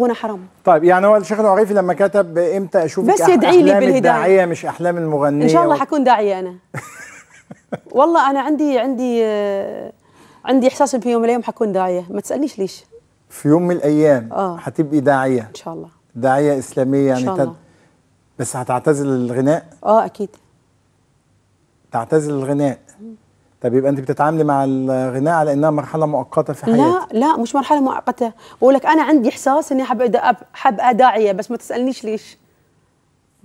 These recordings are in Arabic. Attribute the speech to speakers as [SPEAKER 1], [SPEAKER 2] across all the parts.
[SPEAKER 1] غنى حرام طيب يعني هو الشيخ العريفي لما كتب امتى اشوفك بس يدعي لي بالهدايه الداعيه مش احلام المغنيه ان شاء الله
[SPEAKER 2] حكون داعيه انا والله انا عندي عندي عندي احساس ان في يوم من الايام حكون داعيه ما تسالنيش ليش
[SPEAKER 1] في يوم من الايام آه. هتبقي داعيه ان شاء الله داعيه اسلاميه يعني إن شاء الله. بس هتعتزل الغناء اه اكيد تعتزل الغناء طب يبقى انت بتتعاملي مع الغناء على انها مرحله مؤقته في حياتك لا
[SPEAKER 2] لا مش مرحله مؤقته بقول لك انا عندي احساس اني حب حب اداعيه بس ما تسالنيش ليش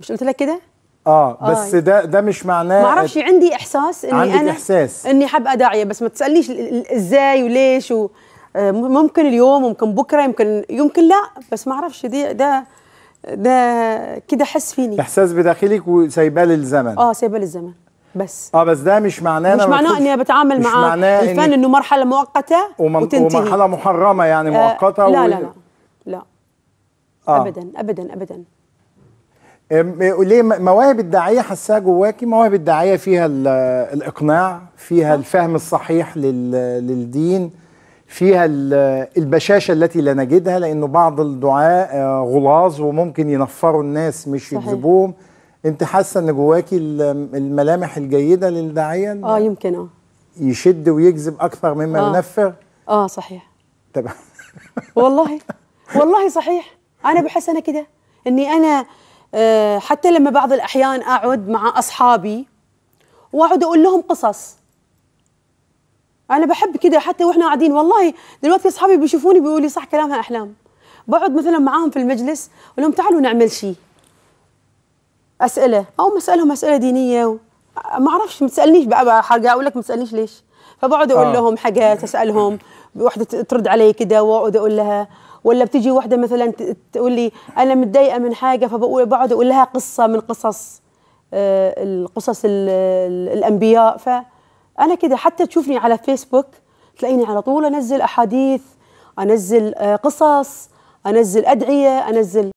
[SPEAKER 2] مش قلت لك كده
[SPEAKER 1] اه, آه، بس آه. ده ده مش معناه ما اعرفش
[SPEAKER 2] عندي احساس اني عندك انا احساس اني حب اداعيه بس ما تسالنيش ازاي وليش و آه، ممكن اليوم ممكن بكره يمكن يمكن لا بس ما اعرفش دي ده ده كده احس فيني
[SPEAKER 1] احساس بداخلك وسايباه للزمن
[SPEAKER 2] اه سايباه للزمن
[SPEAKER 1] بس اه بس ده مش معناه مش معناه اني
[SPEAKER 2] بتعامل مع الفن إن انه مرحله مؤقته
[SPEAKER 1] ومن وتنتهي ومرحله محرمه يعني آه مؤقته لا, و... لا لا لا آه. ابدا
[SPEAKER 2] ابدا ابدا
[SPEAKER 1] إيه، ليه مواهب الداعيه حاساها جواكي مواهب الداعيه فيها الاقناع فيها الفهم الصحيح للدين فيها البشاشه التي لا نجدها لانه بعض الدعاء آه، غلاظ وممكن ينفروا الناس مش يكذبوهم انت حاسه ان جواكي الملامح الجيده للداعيه اه يمكن اه يشد ويجذب اكثر مما آه. ينفر
[SPEAKER 2] اه صحيح تمام والله والله صحيح انا بحس انا كده اني انا آه حتى لما بعض الاحيان اقعد مع اصحابي واقعد اقول لهم قصص انا بحب كده حتى واحنا قاعدين والله دلوقتي اصحابي بيشوفوني بيقولوا لي صح كلامها احلام بقعد مثلا معاهم في المجلس اقول لهم تعالوا نعمل شيء اسئله او مسالهم اسئله دينيه ما اعرفش ما تسالنيش بقى, حاجه اقول لك ما تسالنيش ليش فبقعد اقول آه. لهم حاجات اسالهم واحده ترد علي كده واقعد اقول لها ولا بتجي واحده مثلا تقول لي انا متضايقه من حاجه فبقول بقعد اقول لها قصه من قصص آه، القصص الانبياء ف الانبياء فانا كده حتى تشوفني على فيسبوك تلاقيني على طول انزل احاديث انزل آه، قصص انزل ادعيه انزل